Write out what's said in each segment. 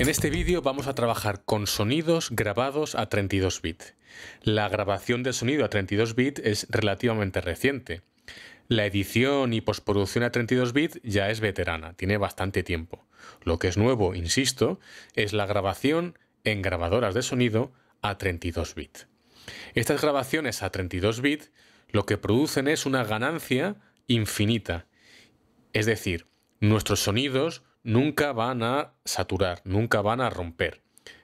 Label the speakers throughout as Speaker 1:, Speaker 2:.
Speaker 1: En este vídeo vamos a trabajar con sonidos grabados a 32 bits. La grabación de sonido a 32 bits es relativamente reciente. La edición y postproducción a 32 bits ya es veterana, tiene bastante tiempo. Lo que es nuevo, insisto, es la grabación en grabadoras de sonido a 32 bits. Estas grabaciones a 32 bits lo que producen es una ganancia infinita. Es decir, nuestros sonidos nunca van a saturar, nunca van a romper.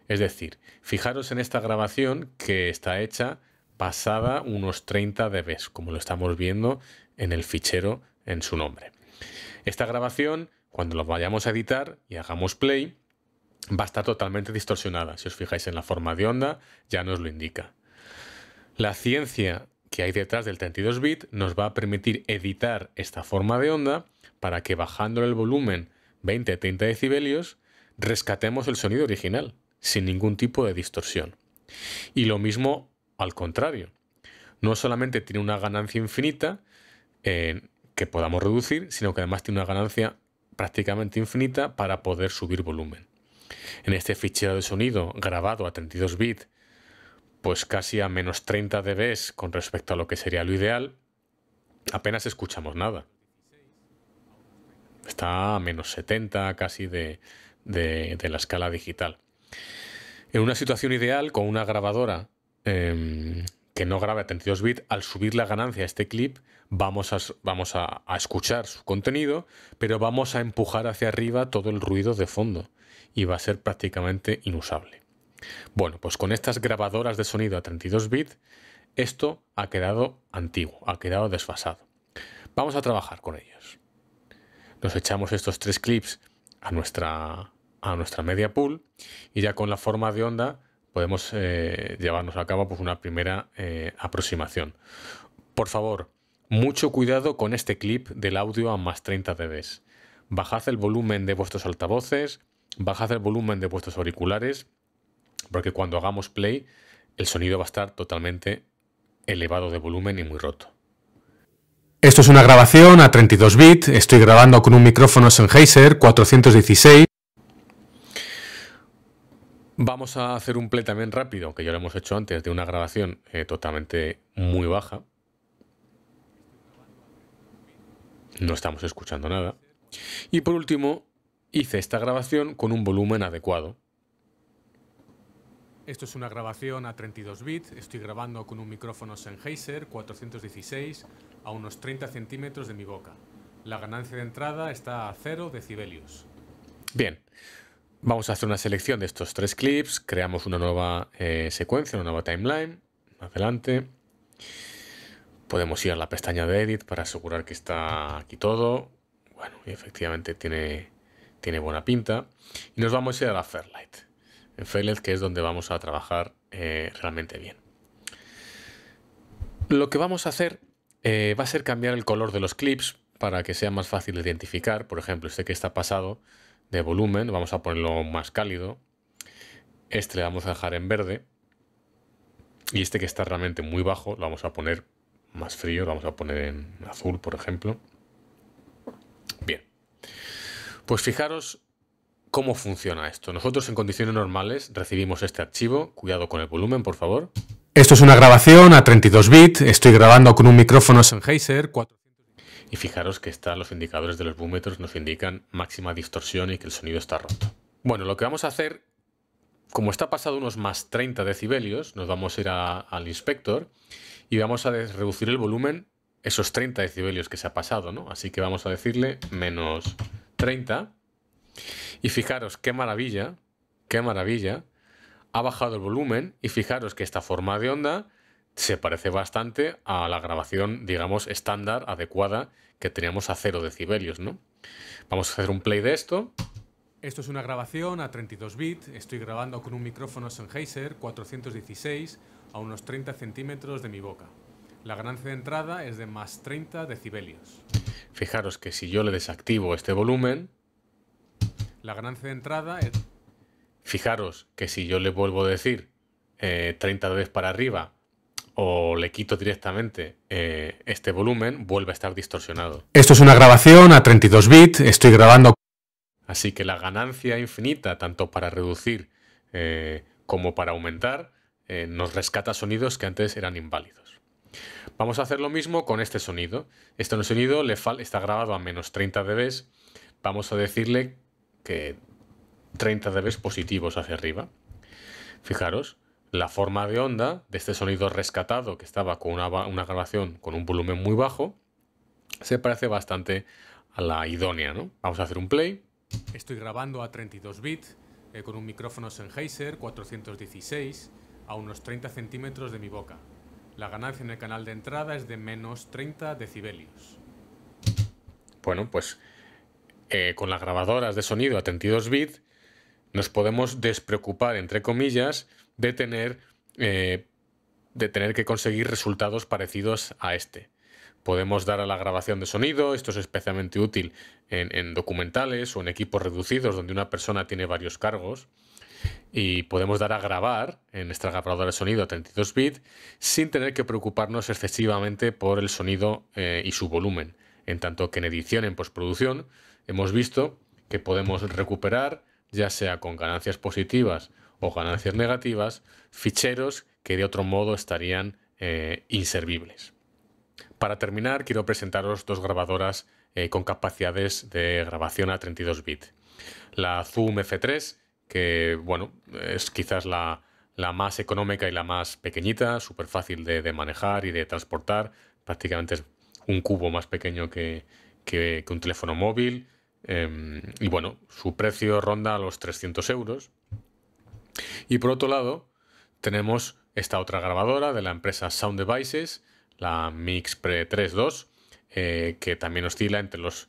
Speaker 1: Es decir, fijaros en esta grabación que está hecha pasada unos 30 db, como lo estamos viendo en el fichero en su nombre. Esta grabación, cuando lo vayamos a editar y hagamos play, va a estar totalmente distorsionada. Si os fijáis en la forma de onda, ya nos lo indica. La ciencia que hay detrás del 32 bit nos va a permitir editar esta forma de onda para que bajando el volumen 20, 30 decibelios, rescatemos el sonido original, sin ningún tipo de distorsión. Y lo mismo al contrario. No solamente tiene una ganancia infinita eh, que podamos reducir, sino que además tiene una ganancia prácticamente infinita para poder subir volumen. En este fichero de sonido grabado a 32 bits, pues casi a menos 30 dB con respecto a lo que sería lo ideal, apenas escuchamos nada. Está a menos 70 casi de, la escala digital. En una situación ideal, con una grabadora em, que no grabe a 32 bits, al subir la ganancia a este clip, vamos, a, vamos a, escuchar su contenido, pero vamos a empujar hacia arriba todo el ruido de fondo y va a ser prácticamente inusable. Bueno, pues con estas grabadoras de sonido a 32 bits, esto ha quedado antiguo, ha quedado desfasado. Vamos a trabajar con ellos nos echamos estos tres clips a nuestra, a nuestra media pool y ya con la forma de onda podemos eh, llevarnos a cabo pues, una primera eh, aproximación. Por favor, mucho cuidado con este clip del audio a más 30 dB. Bajad el volumen de vuestros altavoces, bajad el volumen de vuestros auriculares, porque cuando hagamos play el sonido va a estar totalmente elevado de volumen y muy roto. Esto es una grabación a 32 bits, estoy grabando con un micrófono Sennheiser 416. Vamos a hacer un play también rápido, que ya lo hemos hecho antes, de una grabación eh, totalmente muy baja. No estamos escuchando nada. Y por último, hice esta grabación con un volumen adecuado. Esto es una grabación a 32 bits, estoy grabando con un micrófono Sennheiser 416 a unos 30 centímetros de mi boca. La ganancia de entrada está a 0 decibelios. Bien, vamos a hacer una selección de estos tres clips, creamos una nueva eh, secuencia, una nueva timeline. Adelante. Podemos ir a la pestaña de Edit para asegurar que está aquí todo. Bueno, y efectivamente tiene, tiene buena pinta. Y nos vamos a ir a la Fairlight en que es donde vamos a trabajar eh, realmente bien. Lo que vamos a hacer eh, va a ser cambiar el color de los clips para que sea más fácil de identificar. Por ejemplo, este que está pasado de volumen, vamos a ponerlo más cálido. Este le vamos a dejar en verde. Y este que está realmente muy bajo, lo vamos a poner más frío, lo vamos a poner en azul, por ejemplo. Bien. Pues fijaros ¿Cómo funciona esto? Nosotros en condiciones normales recibimos este archivo. Cuidado con el volumen, por favor. Esto es una grabación a 32 bits. Estoy grabando con un micrófono Sennheiser Y fijaros que están los indicadores de los búmetros. nos indican máxima distorsión y que el sonido está roto. Bueno, lo que vamos a hacer, como está pasado unos más 30 decibelios, nos vamos a ir al inspector y vamos a reducir el volumen esos 30 decibelios que se ha pasado, ¿no? Así que vamos a decirle menos 30 y fijaros qué maravilla, qué maravilla. Ha bajado el volumen y fijaros que esta forma de onda se parece bastante a la grabación, digamos, estándar, adecuada que teníamos a 0 decibelios, ¿no? Vamos a hacer un play de esto. Esto es una grabación a 32 bits. Estoy grabando con un micrófono Sennheiser 416 a unos 30 centímetros de mi boca. La ganancia de entrada es de más 30 decibelios. Fijaros que si yo le desactivo este volumen, la ganancia de entrada es... Fijaros que si yo le vuelvo a decir eh, 30 dB para arriba o le quito directamente eh, este volumen, vuelve a estar distorsionado. Esto es una grabación a 32 bits, estoy grabando... Así que la ganancia infinita, tanto para reducir eh, como para aumentar, eh, nos rescata sonidos que antes eran inválidos. Vamos a hacer lo mismo con este sonido. Este sonido le está grabado a menos 30 dB. Vamos a decirle que 30 dB positivos hacia arriba. Fijaros, la forma de onda de este sonido rescatado que estaba con una, grabación con un volumen muy bajo se parece bastante a la idónea, ¿no? Vamos a hacer un play. Estoy grabando a 32 bits eh, con un micrófono Sennheiser 416 a unos 30 centímetros de mi boca. La ganancia en el canal de entrada es de menos 30 decibelios. Bueno, pues eh, con las grabadoras de sonido a 32 bits, nos podemos despreocupar, entre comillas, de tener, eh, de tener que conseguir resultados parecidos a este. Podemos dar a la grabación de sonido, esto es especialmente útil en, documentales o en equipos reducidos donde una persona tiene varios cargos y podemos dar a grabar en nuestra grabadora de sonido a 32 bits sin tener que preocuparnos excesivamente por el sonido eh, y su volumen, en tanto que en edición, en postproducción, hemos visto que podemos recuperar, ya sea con ganancias positivas o ganancias negativas, ficheros que de otro modo estarían eh, inservibles. Para terminar, quiero presentaros dos grabadoras eh, con capacidades de grabación a 32 bits. La Zoom F3, que bueno, es quizás la, más económica y la más pequeñita, súper fácil de, manejar y de transportar, prácticamente es un cubo más pequeño que un teléfono móvil, Em, y bueno, su precio ronda a los 300 euros. Y por otro lado, tenemos esta otra grabadora de la empresa Sound Devices, la Mix Pre 3.2, eh, que también oscila entre los,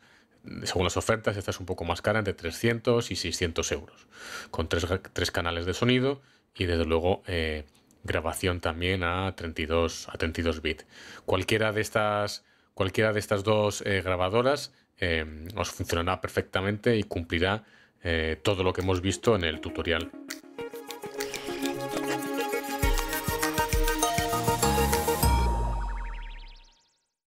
Speaker 1: según las ofertas, esta es un poco más cara, entre 300 y 600 euros, con tres, canales de sonido y desde luego eh, grabación también a 32, a 32 bits. Cualquiera de estas cualquiera de estas dos eh, grabadoras eh, os funcionará perfectamente y cumplirá eh, todo lo que hemos visto en el tutorial.